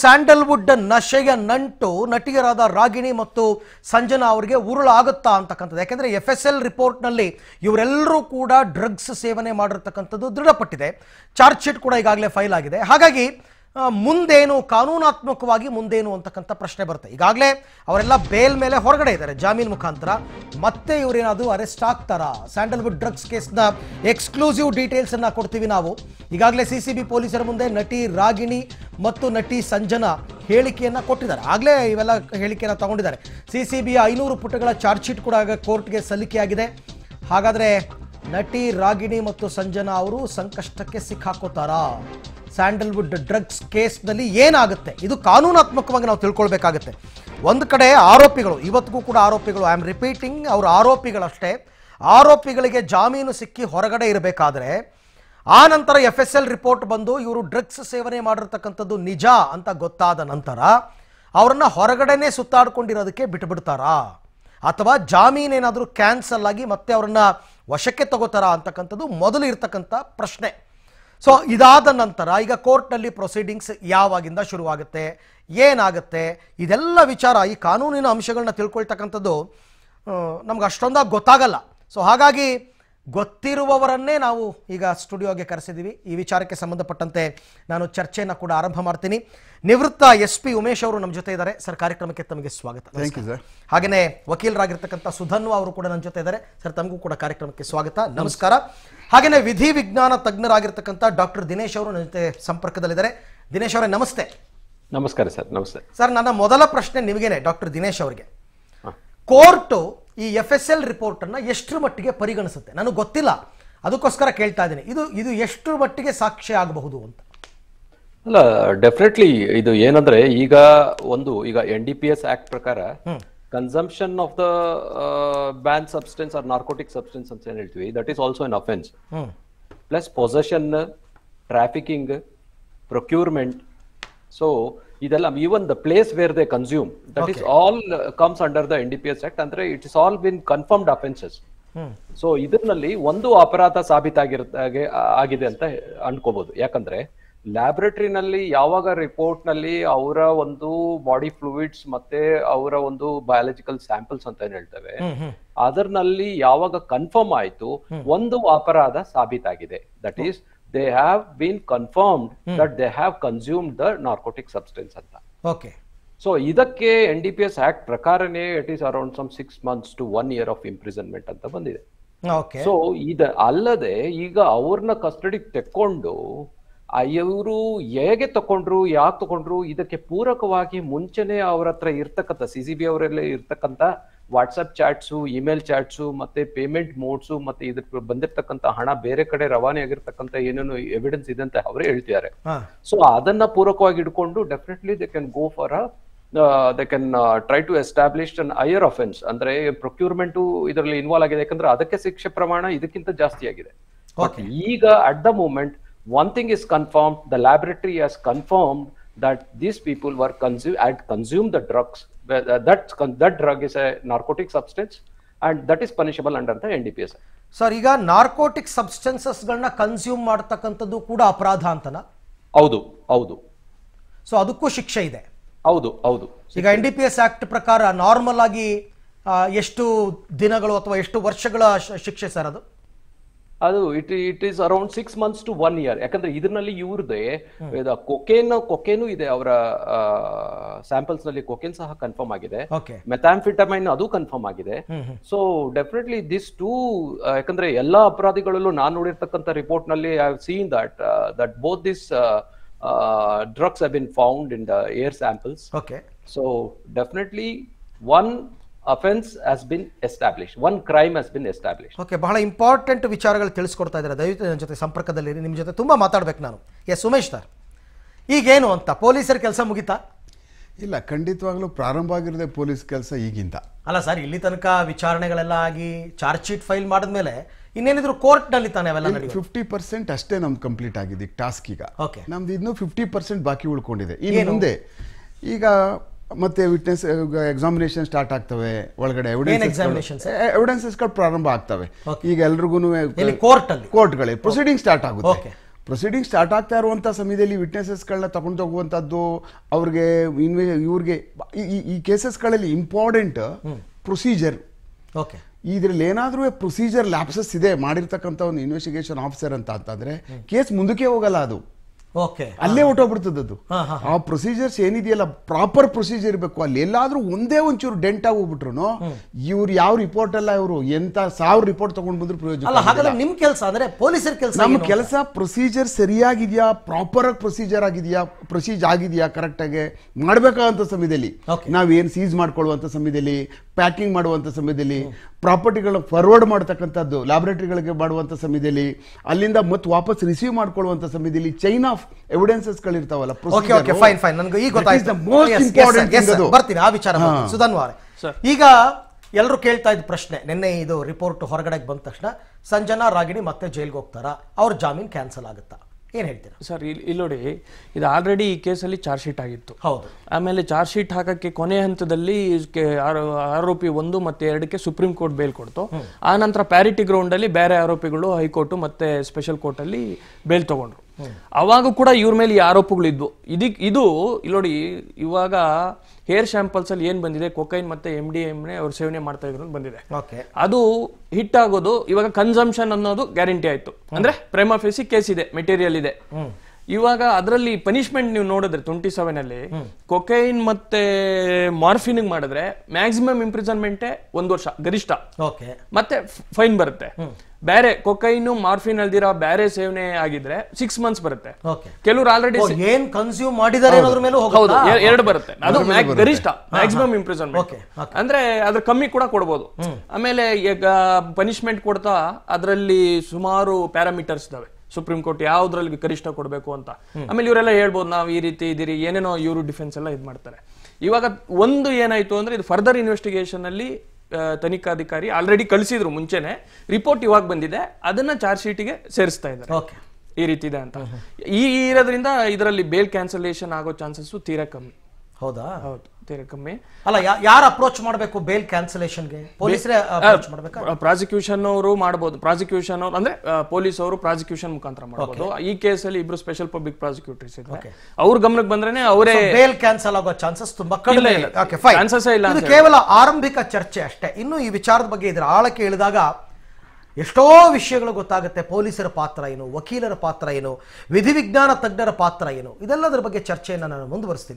Sandalwood ನಶೆಯ ನಂಟು ನಟಿಯರಾದ ರಾಗಿಣಿ ಮತ್ತು ಸಂಜನಾ ಅವರಿಗೆ ಉರುಳಾಗುತ್ತಾ ಅಂತಕ್ಕಂಥದ್ದು ಯಾಕೆಂದರೆ ಎಫ್ ಎಸ್ ಎಲ್ ರಿಪೋರ್ಟ್ನಲ್ಲಿ ಇವರೆಲ್ಲರೂ ಕೂಡ ಡ್ರಗ್ಸ್ ಸೇವನೆ ಮಾಡಿರ್ತಕ್ಕಂಥದ್ದು ದೃಢಪಟ್ಟಿದೆ ಚಾರ್ಜ್ ಶೀಟ್ ಕೂಡ ಈಗಾಗಲೇ ಫೈಲ್ ಆಗಿದೆ ಹಾಗಾಗಿ ಮುಂದೇನು ಕಾನೂನಾತ್ಮಕವಾಗಿ ಮುಂದೇನು ಅಂತಕ್ಕಂಥ ಪ್ರಶ್ನೆ ಬರುತ್ತೆ ಈಗಾಗಲೇ ಅವರೆಲ್ಲ ಬೇಲ್ ಮೇಲೆ ಹೊರಗಡೆ ಇದ್ದಾರೆ ಜಾಮೀನು ಮುಖಾಂತರ ಮತ್ತೆ ಇವರೇನಾದರೂ ಅರೆಸ್ಟ್ ಆಗ್ತಾರಾ ಸ್ಯಾಂಡಲ್ವುಡ್ ಡ್ರಗ್ಸ್ ಕೇಸ್ನ ಎಕ್ಸ್ಕ್ಲೂಸಿವ್ ಡೀಟೇಲ್ಸನ್ನು ಕೊಡ್ತೀವಿ ನಾವು ಈಗಾಗಲೇ ಸಿ ಸಿ ಬಿ ಪೊಲೀಸರ ಮುಂದೆ ನಟಿ ರಾಗಿಣಿ ಮತ್ತು ನಟಿ ಸಂಜನಾ ಹೇಳಿಕೆಯನ್ನು ಕೊಟ್ಟಿದ್ದಾರೆ ಆಗಲೇ ಇವೆಲ್ಲ ಹೇಳಿಕೆಯನ್ನು ತಗೊಂಡಿದ್ದಾರೆ ಸಿ ಸಿ ಬಿಯ ಐನೂರು ಪುಟಗಳ ಚಾರ್ಜ್ ಶೀಟ್ ಕೂಡ ಕೋರ್ಟ್ಗೆ ಸಲ್ಲಿಕೆಯಾಗಿದೆ ಹಾಗಾದರೆ ನಟಿ ರಾಗಿಣಿ ಮತ್ತು ಸಂಜನಾ ಅವರು ಸಂಕಷ್ಟಕ್ಕೆ ಸಿಕ್ಕಾಕೋತಾರಾ ಸ್ಯಾಂಡಲ್ವುಡ್ ಡ್ರಗ್ಸ್ ಕೇಸ್ನಲ್ಲಿ ಏನಾಗುತ್ತೆ ಇದು ಕಾನೂನಾತ್ಮಕವಾಗಿ ನಾವು ತಿಳ್ಕೊಳ್ಬೇಕಾಗುತ್ತೆ ಒಂದು ಕಡೆ ಆರೋಪಿಗಳು ಇವತ್ತಿಗೂ ಕೂಡ ಆರೋಪಿಗಳು ಐ ಆಮ್ ರಿಪೀಟಿಂಗ್ ಅವರು ಆರೋಪಿಗಳಷ್ಟೇ ಆರೋಪಿಗಳಿಗೆ ಜಾಮೀನು ಸಿಕ್ಕಿ ಹೊರಗಡೆ ಇರಬೇಕಾದ್ರೆ ಆ ನಂತರ ಎಫ್ ಎಸ್ ಎಲ್ ರಿಪೋರ್ಟ್ ಬಂದು ಇವರು ಡ್ರಗ್ಸ್ ಸೇವನೆ ಮಾಡಿರ್ತಕ್ಕಂಥದ್ದು ನಿಜ ಅಂತ ಗೊತ್ತಾದ ನಂತರ ಅವರನ್ನು ಹೊರಗಡೆನೇ ಸುತ್ತಾಡ್ಕೊಂಡಿರೋದಕ್ಕೆ ಬಿಟ್ಬಿಡ್ತಾರಾ ಅಥವಾ ಏನಾದರೂ ಕ್ಯಾನ್ಸಲ್ ಆಗಿ ಮತ್ತೆ ಅವರನ್ನು ವಶಕ್ಕೆ ತಗೋತಾರಾ ಅಂತಕ್ಕಂಥದ್ದು ಮೊದಲು ಇರತಕ್ಕಂಥ ಪ್ರಶ್ನೆ ಸೊ ಇದಾದ ನಂತರ ಈಗ ಕೋರ್ಟ್ನಲ್ಲಿ ಪ್ರೊಸೀಡಿಂಗ್ಸ್ ಯಾವಾಗಿಂದ ಶುರುವಾಗುತ್ತೆ ಏನಾಗುತ್ತೆ ಇದೆಲ್ಲ ವಿಚಾರ ಈ ಕಾನೂನಿನ ಅಂಶಗಳನ್ನ ತಿಳ್ಕೊಳ್ತಕ್ಕಂಥದ್ದು ನಮ್ಗೆ ಅಷ್ಟೊಂದಾಗಿ ಗೊತ್ತಾಗಲ್ಲ ಸೊ ಹಾಗಾಗಿ ಗೊತ್ತಿರುವವರನ್ನೇ ನಾವು ಈಗ ಸ್ಟುಡಿಯೋಗೆ ಕರೆಸಿದ್ದೀವಿ ಈ ವಿಚಾರಕ್ಕೆ ಸಂಬಂಧಪಟ್ಟಂತೆ ನಾನು ಚರ್ಚೆಯನ್ನು ಕೂಡ ಆರಂಭ ಮಾಡ್ತೀನಿ ನಿವೃತ್ತ ಎಸ್ ಪಿ ಉಮೇಶ್ ಅವರು ನಮ್ಮ ಜೊತೆ ಇದ್ದಾರೆ ಸರ್ ಕಾರ್ಯಕ್ರಮಕ್ಕೆ ತಮಗೆ ಸ್ವಾಗತ ಸರ್ ಹಾಗೆಯೇ ವಕೀಲರಾಗಿರ್ತಕ್ಕಂಥ ಸುಧನ್ವ ಅವರು ಕೂಡ ನಮ್ಮ ಜೊತೆ ಇದ್ದಾರೆ ಸರ್ ತಮಗೂ ಕೂಡ ಕಾರ್ಯಕ್ರಮಕ್ಕೆ ಸ್ವಾಗತ ನಮಸ್ಕಾರ ಹಾಗೆಯೇ ವಿಧಿ ವಿಜ್ಞಾನ ತಜ್ಞರಾಗಿರ್ತಕ್ಕಂಥ ಡಾಕ್ಟರ್ ದಿನೇಶ್ ಅವರು ನನ್ನ ಜೊತೆ ಸಂಪರ್ಕದಲ್ಲಿದ್ದಾರೆ ದಿನೇಶ್ ಅವರೇ ನಮಸ್ತೆ ನಮಸ್ಕಾರ ಸರ್ ನಮಸ್ತೆ ಸರ್ ನನ್ನ ಮೊದಲ ಪ್ರಶ್ನೆ ನಿಮಗೇನೆ ಡಾಕ್ಟರ್ ದಿನೇಶ್ ಅವರಿಗೆ ಕೋರ್ಟು ಈ ಎಫ್ ಎಸ್ ಎಲ್ ರಿಪೋರ್ಟನ್ನು ಎಷ್ಟರ ಮಟ್ಟಿಗೆ ಪರಿಗಣಿಸುತ್ತೆ ನನಗೆ ಗೊತ್ತಿಲ್ಲ ಅದಕ್ಕೋಸ್ಕರ ಕೇಳ್ತಾ ಇದ್ದೀನಿ ಇದು ಇದು ಎಷ್ಟರ ಮಟ್ಟಿಗೆ ಸಾಕ್ಷಿ ಆಗಬಹುದು ಅಂತ ಅಲ್ಲ ಡೆಫಿನೆಟ್ಲಿ ಇದು ಏನಂದ್ರೆ ಈಗ ಒಂದು ಈಗ N D P S act ಪ್ರಕಾರ consumption of the ban substance or narcotic substance ಅಂತ ಏನ್ ಹೇಳ್ತೀವಿ that is also an offence plus possession trafficking procurement so ಇದೆಲ್ಲ even place place where they consume, that all is all the uh, comes under the NDPS Act, ಅಂದ್ರೆ it is all been confirmed so ಇದರಲ್ಲಿ ಒಂದು ಅಪರಾಧ ಸಾಬೀತಾಗಿರುತ್ತೆ ಆಗಿದೆ ಅಂತ ಅನ್ಕೋಬಹುದು ಯಾಕಂದ್ರೆ ಲ್ಯಾಬ್ರೇಟರಿನಲ್ಲಿ ಯಾವಾಗ report ನಲ್ಲಿ ಅವರ ಒಂದು ಬಾಡಿ ಫ್ಲೂಯಿಡ್ಸ್ ಮತ್ತೆ ಅವರ ಒಂದು ಬಯಾಲಜಿಕಲ್ ಸ್ಯಾಂಪಲ್ಸ್ ಅಂತ ಏನ್ ಹೇಳ್ತೇವೆ ಅದರ್ನಲ್ಲಿ ಯಾವಾಗ ಕನ್ಫರ್ಮ್ ಆಯ್ತು ಒಂದು ಅಪರಾಧ ಸಾಬೀತಾಗಿದೆ that is they have been confirmed that hmm. They they have the narcotic substance ಅಂತ ಓಕೆ ಸೊ ಇದಕ್ಕೆ N D P S act ಪ್ರಕಾರನೇ it is around some six months to one year of imprisonment ಅಂತ ಬಂದಿದೆ so ಇದ ಅಲ್ಲದೆ ಈಗ ಅವ್ರನ್ನ ಕಸ್ಟಡಿಗೆ ತೆಕ್ಕೊಂಡು ಇವರು ಹೇಗೆ ತಕೊಂಡ್ರು ಯಾಕೆ ತಕೊಂಡ್ರು ಇದಕ್ಕೆ ಪೂರಕವಾಗಿ ಮುಂಚೆನೆ ಅವ್ರ ಹತ್ರ ಇರ್ತಕ್ಕಂಥ ಸಿ ಸಿ ಬಿ ಅವರಲ್ಲೇ ಇರ್ತಕ್ಕಂಥ ವಾಟ್ಸಪ್ ಚಾಟ್ಸು ಇಮೇಲ್ ಚಾಟ್ಸು ಮತ್ತೆ ಪೇಮೆಂಟ್ ಮೋಡ್ಸು ಮತ್ತೆ ಇದಕ್ಕೆ ಬಂದಿರತಕ್ಕಂತ ಹಣ ಬೇರೆ ಕಡೆ ರವಾನೆ ಆಗಿರ್ತಕ್ಕಂಥ ಏನೇನು ಎವಿಡೆನ್ಸ್ ಇದೆ ಅಂತ ಅವರೇ ಹೇಳ್ತಿದ್ದಾರೆ ಸೊ ಅದನ್ನ ಪೂರಕವಾಗಿ ಇಟ್ಕೊಂಡು definitely they can go for a they can try to establish an higher offence ಅಂದ್ರೆ ಪ್ರೊಕ್ಯೂರ್ಮೆಂಟ್ ಇದರಲ್ಲಿ ಇನ್ವಾಲ್ವ್ ಆಗಿದೆ ಯಾಕಂದ್ರೆ ಅದಕ್ಕೆ ಶಿಕ್ಷೆ ಪ್ರಮಾಣ ಇದಕ್ಕಿಂತ ಜಾಸ್ತಿ ಆಗಿದೆ ಈಗ at the moment one thing is confirm the laboratory has confirm that these people were consume at consume the drugs that that that drug is a narcotic substance and that is punishable under the NDPS. Sir ಈಗ narcotic ಸಬ್ಸ್ಟೆನ್ಸಸ್ಗಳನ್ನ consume ಮಾಡ್ತಕ್ಕಂಥದ್ದು ಕೂಡ ಅಪರಾಧ ಅಂತನ ಹೌದು ಹೌದು so ಅದಕ್ಕೂ ಶಿಕ್ಷೆ ಇದೆ ಹೌದು ಹೌದು ಈಗ N D P S act ಪ್ರಕಾರ ನಾರ್ಮಲ್ ಆಗಿ ಎಷ್ಟು ದಿನಗಳು ಅಥವಾ ಎಷ್ಟು ವರ್ಷಗಳ ಶಿಕ್ಷೆ ಸರ್ ಅದು ಅದು it it is around six months to one year ಯಾಕಂದ್ರೆ ಇದರಲ್ಲಿ ಇವ್ರದೇ ಕೊಕೇನ್ ಕೊಕೇನು ಇದೆ ಅವರ ಸ್ಯಾಂಪಲ್ಸ್ ನಲ್ಲಿ ಕೊಕೇನ್ ಸಹ ಕನ್ಫರ್ಮ್ ಆಗಿದೆ ಮೆಥಾಂಫಿಟಮೈನ್ ಅದು ಕನ್ಫರ್ಮ್ ಆಗಿದೆ ಸೊ ಡೆಫಿನೆಟ್ಲಿ ದಿಸ್ ಟೂ ಯಾಕಂದ್ರೆ ಎಲ್ಲಾ ಅಪರಾಧಿಗಳಲ್ಲೂ ನಾನು ನೋಡಿರ್ತಕ್ಕಂಥ ರಿಪೋರ್ಟ್ ನಲ್ಲಿ I seen that that both this drugs have been found in the air samples so definitely one offence has been establish one crime has been establish okay ಬಹಳ important ವಿಚಾರಗಳು ತಿಳಿಸ್ಕೊಡ್ತಾ ಇದ್ದಾರೆ ದಯವಿಟ್ಟು ನನ್ನ ಜೊತೆ ಸಂಪರ್ಕದಲ್ಲಿ ನಿಮ್ಮ ಜೊತೆ ತುಂಬ ಮಾತಾಡ್ಬೇಕು ನಾನು ಎಸ್ ಉಮೇಶ್ ಸರ್ ಈಗೇನು ಅಂತ ಪೊಲೀಸರ ಕೆಲಸ ಮುಗಿತಾ ಇಲ್ಲ ಖಂಡಿತವಾಗ್ಲೂ ಪ್ರಾರಂಭ ಆಗಿರೋದೇ ಪೊಲೀಸ್ ಕೆಲಸ ಈಗಿಂದ ಅಲ್ಲ ಸರ್ ಇಲ್ಲಿ ತನಕ ವಿಚಾರಣೆಗಳೆಲ್ಲ ಆಗಿ ಚಾರ್ಜ್ ಶೀಟ್ ಫೈಲ್ ಮಾಡಿದ್ಮೇಲೆ ಇನ್ನೇನಿದ್ರು ಕೋರ್ಟ್ನಲ್ಲಿ ತಾನೆ ಅವೆಲ್ಲ ಫಿಫ್ಟಿ ಪರ್ಸೆಂಟ್ ಅಷ್ಟೇ ನಮ್ದು ಕಂಪ್ಲೀಟ್ ಆಗಿದೆ ಈಗ ಟಾಸ್ಕ್ ಈಗ ನಮ್ದು ಇನ್ನೂ ಫಿಫ್ಟಿ ಪರ್ಸೆಂಟ್ ಬಾಕಿ ಉಳ್ಕೊಂಡಿದೆ ಈಗ ಮುಂದೆ ಈಗ ಮತ್ತೆ ವಿಟ್ನೆಸ್ ಎಕ್ಸಾಮಿನೇಷನ್ ಸ್ಟಾರ್ಟ್ ಆಗ್ತವೆ ಒಳಗಡೆ ಗಳು ಪ್ರಾರಂಭ ಆಗ್ತವೆ ಈಗ ಎಲ್ರಿಗೂ ಕೋರ್ಟ್ ಕೋರ್ಟ್ಗಳಲ್ಲಿ ಪ್ರೊಸೀಡಿಂಗ್ ಸ್ಟಾರ್ಟ್ ಆಗುತ್ತೆ ಪ್ರೊಸೀಡಿಂಗ್ ಸ್ಟಾರ್ಟ್ ಆಗ್ತಾ ಇರುವಂಥ ಸಮಯದಲ್ಲಿ ಗಳನ್ನ ತಗೊಂಡು ಹೋಗುವಂತದ್ದು ಅವ್ರಿಗೆ ಇವ್ರಿಗೆ ಈ ಕೇಸಸ್ ಗಳಲ್ಲಿ ಇಂಪಾರ್ಟೆಂಟ್ ಪ್ರೊಸೀಜರ್ ಓಕೆ ಇದರಲ್ಲಿ ಏನಾದರೂ ಪ್ರೊಸೀಜರ್ ಲ್ಯಾಪ್ಸಸ್ ಇದೆ ಮಾಡಿರ್ತಕ್ಕಂಥ ಒಂದು ಇನ್ವೆಸ್ಟಿಗೇಷನ್ ಆಫೀಸರ್ ಅಂತ ಅಂತಂದರೆ ಕೇಸ್ ಮುಂದಕ್ಕೆ ಹೋಗಲ್ಲ ಅದು ಅಲ್ಲೇ ಹೊಟ್ಟೋಗ್ಬಿಡ್ತದ್ದು ಆ ಪ್ರೊಸೀಜರ್ಸ್ ಏನಿದೆಯಲ್ಲ ಪ್ರಾಪರ್ ಪ್ರೊಸೀಜರ್ ಇರಬೇಕು ಅಲ್ಲಿ ಎಲ್ಲಾದ್ರೂ ಒಂದೇ ಒಂಚೂರು ಡೆಂಟ್ ಆಗೋಗ್ಬಿಟ್ರು ಇವ್ರು ಯಾವ ರಿಪೋರ್ಟ್ ಅಲ್ಲ ಇವರು ಎಂತ ಸಾವಿರ ರಿಪೋರ್ಟ್ ತಗೊಂಡ್ ಬಂದ್ರು ಪ್ರಯೋಜನ ನಿಮ್ ಕೆಲಸ ಅಂದ್ರೆ ಪೊಲೀಸರ್ ಕೆಲಸ ನಮ್ ಕೆಲಸ ಪ್ರೊಸೀಜರ್ ಸರಿಯಾಗಿದೆಯಾ ಪ್ರಾಪರ್ ಆಗಿ ಪ್ರೊಸೀಜರ್ ಆಗಿದೆಯಾ ಪ್ರೊಸೀಜರ್ ಆಗಿದೆಯಾ ಕರೆಕ್ಟ್ ಆಗಿ ಮಾಡ್ಬೇಕಾದಂತ ಸಮಯದಲ್ಲಿ ನಾವ್ ಏನ್ ಸೀಸ್ ಮಾಡ್ಕೊಳ್ಳುವಂತ ಸಮಯದಲ್ಲಿ ಪ್ಯಾಕಿಂಗ್ ಮಾಡುವಂತ ಸಮಯದಲ್ಲಿ ಪ್ರಾಪರ್ಟಿಗಳ ಫಾರ್ವರ್ಡ್ ಮಾಡ್ತಕ್ಕಂಥದ್ದು ಲ್ಯಾಬೊರೇಟರಿಗಳಿಗೆ ಮಾಡುವಂತ ಸಮಯದಲ್ಲಿ ಅಲ್ಲಿಂದ ಮತ್ತೆ ವಾಪಸ್ ರಿಸೀವ್ ಮಾಡ್ಕೊಳ್ಳುವಂತ ಸಮಯದಲ್ಲಿ chain of of evidences okay okay fine fine ನನಗೆ ಈಗ ಗೊತ್ತಾಯ್ತು ಬರ್ತೀನಿ ಆ ವಿಚಾರ ಸುಧನ್ವಾರ ಈಗ ಎಲ್ಲರೂ ಕೇಳ್ತಾ ಇದ್ದ ಪ್ರಶ್ನೆ ನಿನ್ನೆ ಇದು ರಿಪೋರ್ಟ್ ಹೊರಗಡೆ ಬಂದ ತಕ್ಷಣ ಸಂಜನಾ ರಾಗಿಣಿ ಮತ್ತೆ ಜೈಲ್ಗೆ ಹೋಗ್ತಾರಾ ಅವ್ರ ಜಾಮೀನ್ ಕ್ಯಾನ್ಸಲ್ ಆಗುತ್ತಾ ಏನ್ ಹೇಳ್ತೀರಾ ಸರ್ ಇಲ್ಲಿ ನೋಡಿ ಇದು ಆಲ್ರೆಡಿ ಈ ಕೇಸಲ್ಲಿ ಚಾರ್ಜ್ ಶೀಟ್ ಆಗಿತ್ತು ಹೌದು ಆಮೇಲೆ ಚಾರ್ಜ್ ಶೀಟ್ ಹಾಕಕ್ಕೆ ಕೊನೆ ಹಂತದಲ್ಲಿ ಆರೋಪಿ ಒಂದು ಮತ್ತೆ ಎರಡಕ್ಕೆ ಸುಪ್ರೀಂ ಕೋರ್ಟ್ ಬೇಲ್ ಕೊಡ್ತು ಆ ನಂತರ ಪ್ಯಾರಿಟಿ ಗ್ರೌಂಡ್ ಅಲ್ಲಿ ಬೇರೆ ಆರೋಪಿಗಳು ಹೈಕೋರ್ಟ್ ಮತ್ತೆ ಸ್ಪೆಷಲ್ ಕೋರ್ಟ್ ಅಲ್ಲಿ ಬೇಲ್ ತಗೊಂಡ್ರು ಅವಾಗ ಕೂಡ ಇವ್ರ ಮೇಲೆ ಈ ಆರೋಪಗಳಿದ್ವು ಇದಕ್ಕೆ ಇದು ಇಲ್ಲಿ ನೋಡಿ ಇವಾಗ ಹೇರ್ ಶಾಂಪಲ್ಸ್ ಅಲ್ಲಿ ಏನ್ ಬಂದಿದೆ ಕೊಕೈನ್ ಮತ್ತೆ ಎಮ್ ಡಿ ಎಂ ಅವ್ರು ಸೇವನೆ ಮಾಡ್ತಾ ಇದ್ರು ಬಂದಿದೆ ಅದು ಹಿಟ್ ಆಗೋದು ಇವಾಗ ಕನ್ಸಂಪ್ಷನ್ ಅನ್ನೋದು ಗ್ಯಾರಂಟಿ ಆಯ್ತು ಅಂದ್ರೆ ಪ್ರೇಮ ಕೇಸ್ ಇದೆ ಮೆಟೀರಿಯಲ್ ಇದೆ ಇವಾಗ ಅದರಲ್ಲಿ ಪನಿಷ್ಮೆಂಟ್ ನೀವು ನೋಡಿದ್ರೆ ಟ್ವೆಂಟಿ ಸೆವೆನ್ ಅಲ್ಲಿ ಕೊಕೈನ್ ಮತ್ತೆ ಮಾರ್ಫಿನ್ ಮಾಡಿದ್ರೆ ಮ್ಯಾಕ್ಸಿಮಮ್ ಇಂಪ್ರಿಸನ್ಮೆಂಟ್ ಒಂದು ವರ್ಷ ಗರಿಷ್ಠ ಮತ್ತೆ ಫೈನ್ ಬರುತ್ತೆ ಬೇರೆ ಕೊಕೈನು ಮಾರ್ಫಿನ್ ಅಲ್ದಿರೋ ಬೇರೆ ಸೇವನೆ ಆಗಿದ್ರೆ ಸಿಕ್ಸ್ ಮಂತ್ಸ್ ಬರುತ್ತೆ ಕೆಲವರು ಆಲ್ರೆಡಿ ಏನ್ ಕನ್ಸ್ಯೂಮ್ ಮಾಡಿದ್ದಾರೆ ಎರಡು ಬರುತ್ತೆ ಅದು ಗರಿಷ್ಠ ಮ್ಯಾಕ್ಸಿಮಮ್ ಓಕೆ ಅಂದ್ರೆ ಅದ್ರ ಕಮ್ಮಿ ಕೂಡ ಕೊಡ್ಬೋದು ಆಮೇಲೆ ಪನಿಷ್ಮೆಂಟ್ ಕೊಡ್ತಾ ಅದರಲ್ಲಿ ಸುಮಾರು ಪ್ಯಾರಾಮೀಟರ್ಸ್ ಇದಾವೆ ಸುಪ್ರೀಂ ಕೋರ್ಟ್ ಯಾವ್ದ್ರಲ್ಲಿ ಗರಿಷ್ಠ ಕೊಡಬೇಕು ಅಂತ ಆಮೇಲೆ ಇವರೆಲ್ಲ ಹೇಳ್ಬೋದು ನಾವು ಈ ರೀತಿ ಇದೀರಿ ಏನೇನೋ ಇವರು ಡಿಫೆನ್ಸ್ ಎಲ್ಲ ಇದು ಮಾಡ್ತಾರೆ ಇವಾಗ ಒಂದು ಏನಾಯ್ತು ಅಂದ್ರೆ ಇದು ಫರ್ದರ್ ಇನ್ವೆಸ್ಟಿಗೇಷನ್ ಅಲ್ಲಿ ತನಿಖಾಧಿಕಾರಿ ಆಲ್ರೆಡಿ ಕಳಿಸಿದ್ರು ಮುಂಚೆನೆ ರಿಪೋರ್ಟ್ ಇವಾಗ ಬಂದಿದೆ ಅದನ್ನ ಚಾರ್ಜ್ ಶೀಟಿಗೆ ಸೇರಿಸ್ತಾ ಇದ್ದಾರೆ ಈ ರೀತಿ ಇದೆ ಅಂತ ಈ ಇರೋದ್ರಿಂದ ಇದರಲ್ಲಿ ಬೇಲ್ ಕ್ಯಾನ್ಸಲೇಷನ್ ಆಗೋ ಚಾನ್ಸಸ್ ತೀರಾ ಕಮ್ಮಿ ಹೌದಾ ಹೌದು ತೀರಾ ಕಮ್ಮಿ ಅಲ್ಲ ಯಾರು ಅಪ್ರೋಚ್ ಮಾಡಬೇಕು ಬೇಲ್ ಕ್ಯಾನ್ಸಲೇಷನ್ಗೆ ಪೊಲೀಸರೇ ಅಪ್ರೋಚ್ ಮಾಡಬೇಕು ಪ್ರಾಸಿಕ್ಯೂಷನ್ ಅವರು ಮಾಡಬಹುದು ಪ್ರಾಸಿಕ್ಯೂಷನ್ ಅವರು ಅಂದ್ರೆ ಪೊಲೀಸ್ ಅವರು ಪ್ರಾಸಿಕ್ಯೂಷನ್ ಮುಖಾಂತರ ಮಾಡಬಹುದು ಈ ಕೇಸಲ್ಲಿ ಇಬ್ರು ಸ್ಪೆಷಲ್ ಪಬ್ಲಿಕ್ ಪ್ರಾಸಿಕ್ಯೂಟರ್ಸ್ ಇದ್ದಾರೆ ಅವ್ರ ಗಮನಕ್ಕೆ ಬಂದ್ರೆ ಅವರೇ ಬೇಲ್ ಕ್ಯಾನ್ಸಲ್ ಆಗೋ ಚಾನ್ಸಸ್ ತುಂಬಾ ಕಡಿಮೆ ಚಾನ್ಸಸ್ ಇಲ್ಲ ಇದು ಕೇವಲ ಆರಂಭಿಕ ಚರ್ಚೆ ಅಷ್ಟೇ ಇನ್ನು ಈ ವಿಚಾರದ ಬಗ್ಗೆ ಇದರ ಆಳಕ್ಕೆ ಇಳಿದಾಗ ಎಷ್ಟೋ ವಿಷಯಗಳು ಗೊತ್ತಾಗುತ್ತೆ ಪೊಲೀಸರ ಪಾತ್ರ ಏನು ವಕೀಲರ ಪಾತ್ರ ಏನು ವಿಧಿವಿಜ್ಞಾನ ತಜ್ಞರ ಪಾತ್ರ ಏನು ಇದೆಲ್ಲದರ ಬಗ್ಗೆ ಚರ್ಚೆಯನ್ನು ನಾನು ಮುಂದುವರಿಸ್ತೀನಿ